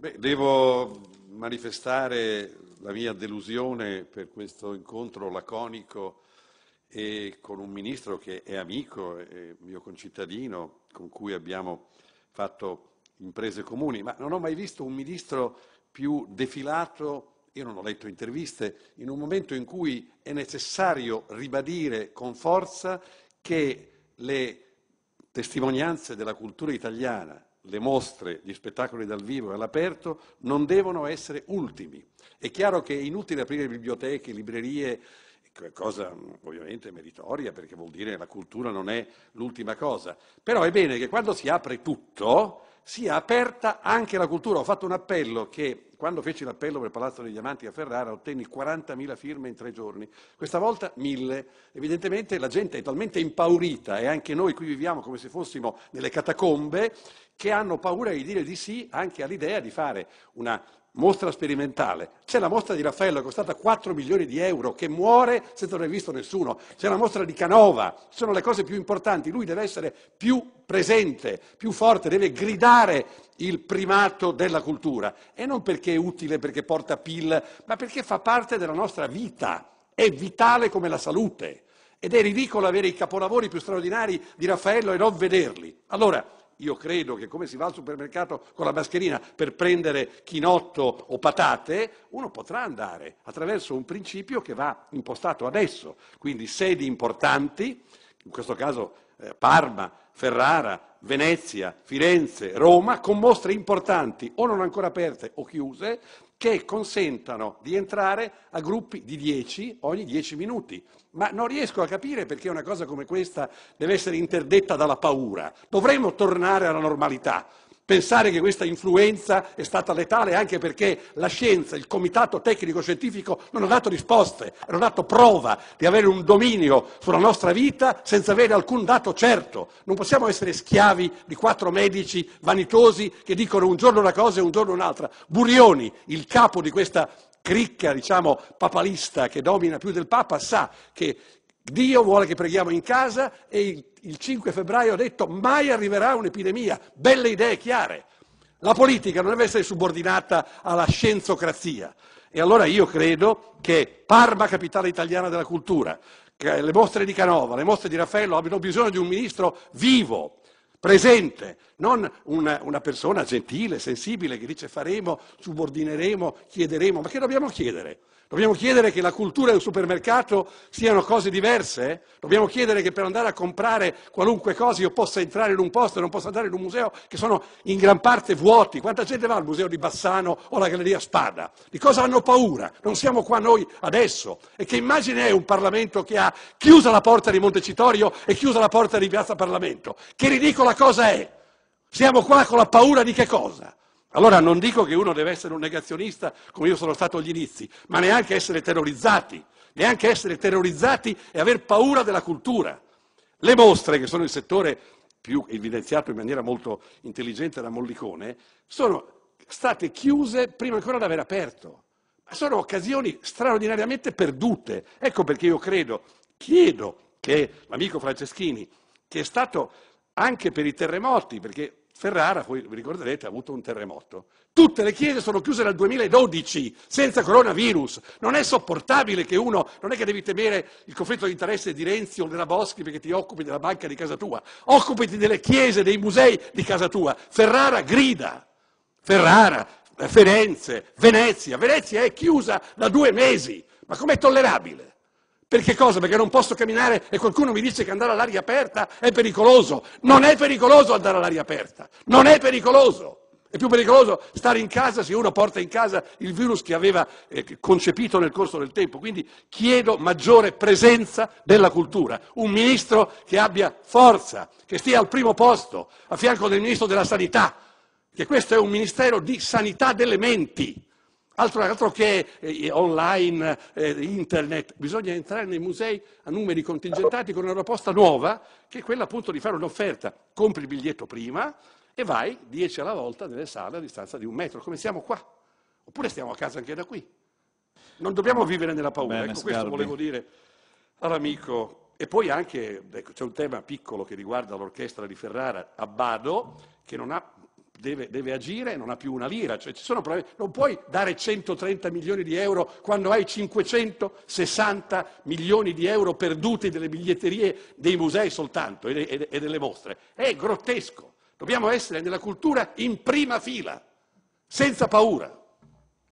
Beh, devo manifestare la mia delusione per questo incontro laconico e con un ministro che è amico, è mio concittadino, con cui abbiamo fatto imprese comuni, ma non ho mai visto un ministro più defilato io non ho letto interviste, in un momento in cui è necessario ribadire con forza che le testimonianze della cultura italiana, le mostre, gli spettacoli dal vivo e all'aperto non devono essere ultimi. È chiaro che è inutile aprire biblioteche, librerie, cosa ovviamente meritoria perché vuol dire che la cultura non è l'ultima cosa, però è bene che quando si apre tutto sia aperta anche la cultura. Ho fatto un appello che quando feci l'appello per il Palazzo dei Diamanti a Ferrara ottenni 40.000 firme in tre giorni, questa volta 1.000. Evidentemente la gente è talmente impaurita e anche noi qui viviamo come se fossimo nelle catacombe che hanno paura di dire di sì anche all'idea di fare una mostra sperimentale. C'è la mostra di Raffaello che è costata 4 milioni di euro, che muore senza aver visto nessuno. C'è la mostra di Canova, sono le cose più importanti. Lui deve essere più presente, più forte, deve gridare il primato della cultura. E non perché è utile, perché porta PIL, ma perché fa parte della nostra vita. È vitale come la salute. Ed è ridicolo avere i capolavori più straordinari di Raffaello e non vederli. Allora, io credo che come si va al supermercato con la mascherina per prendere chinotto o patate, uno potrà andare attraverso un principio che va impostato adesso, quindi sedi importanti, in questo caso eh, Parma, Ferrara, Venezia, Firenze, Roma, con mostre importanti o non ancora aperte o chiuse, che consentano di entrare a gruppi di 10 ogni 10 minuti. Ma non riesco a capire perché una cosa come questa deve essere interdetta dalla paura. Dovremmo tornare alla normalità, Pensare che questa influenza è stata letale anche perché la scienza, il comitato tecnico scientifico non ha dato risposte, non ha dato prova di avere un dominio sulla nostra vita senza avere alcun dato certo. Non possiamo essere schiavi di quattro medici vanitosi che dicono un giorno una cosa e un giorno un'altra. Burioni, il capo di questa cricca, diciamo, papalista che domina più del Papa, sa che Dio vuole che preghiamo in casa e il, il 5 febbraio ha detto mai arriverà un'epidemia. Belle idee chiare. La politica non deve essere subordinata alla scienzocrazia. E allora io credo che Parma, capitale italiana della cultura, le mostre di Canova, le mostre di Raffaello abbiano bisogno di un ministro vivo, presente, non una, una, persona gentile, sensibile che dice faremo, subordineremo, chiederemo, ma che dobbiamo chiedere? Dobbiamo chiedere che la cultura e il supermercato siano cose diverse? Dobbiamo chiedere che per andare a comprare qualunque cosa io possa entrare in un posto e non possa andare in un museo che sono in gran parte vuoti? Quanta gente va al museo di Bassano o alla Galleria Spada? Di cosa hanno paura? Non siamo qua noi adesso. E che immagine è un Parlamento che ha chiusa la porta di Montecitorio e chiusa la porta di Piazza Parlamento? Che ridicola la cosa è, siamo qua con la paura di che cosa? Allora non dico che uno deve essere un negazionista come io sono stato agli inizi, ma neanche essere terrorizzati, neanche essere terrorizzati e aver paura della cultura. Le mostre, che sono il settore più evidenziato in maniera molto intelligente da Mollicone, sono state chiuse prima ancora di aver aperto. Ma sono occasioni straordinariamente perdute. Ecco perché io credo, chiedo che l'amico Franceschini, che è stato anche per i terremoti, perché Ferrara, voi ricorderete, ha avuto un terremoto. Tutte le chiese sono chiuse dal 2012 senza coronavirus. Non è sopportabile che uno, non è che devi temere il conflitto di interesse di Renzi o della Boschi perché ti occupi della banca di casa tua. Occupiti delle chiese, dei musei di casa tua. Ferrara grida. Ferrara, Firenze, Venezia. Venezia è chiusa da due mesi. Ma com'è tollerabile? Perché cosa? Perché non posso camminare e qualcuno mi dice che andare all'aria aperta è pericoloso. Non è pericoloso andare all'aria aperta, non è pericoloso. È più pericoloso stare in casa se uno porta in casa il virus che aveva eh, concepito nel corso del tempo. Quindi chiedo maggiore presenza della cultura, un ministro che abbia forza, che stia al primo posto, a fianco del ministro della sanità, che questo è un ministero di sanità delle menti Altro, altro che eh, online, eh, internet, bisogna entrare nei musei a numeri contingentati con una proposta nuova, che è quella appunto di fare un'offerta. Compri il biglietto prima e vai 10 alla volta nelle sale a distanza di un metro, come siamo qua. Oppure stiamo a casa anche da qui. Non dobbiamo vivere nella paura, Bene, ecco Scarbi. questo volevo dire all'amico. E poi anche, ecco, c'è un tema piccolo che riguarda l'orchestra di Ferrara, a Bado, che non ha deve, deve agire e non ha più una lira. Cioè, problemi, non puoi dare 130 milioni di euro quando hai 560 milioni di euro perduti delle biglietterie dei musei soltanto e, e, e delle mostre. È grottesco. Dobbiamo essere nella cultura in prima fila, senza paura.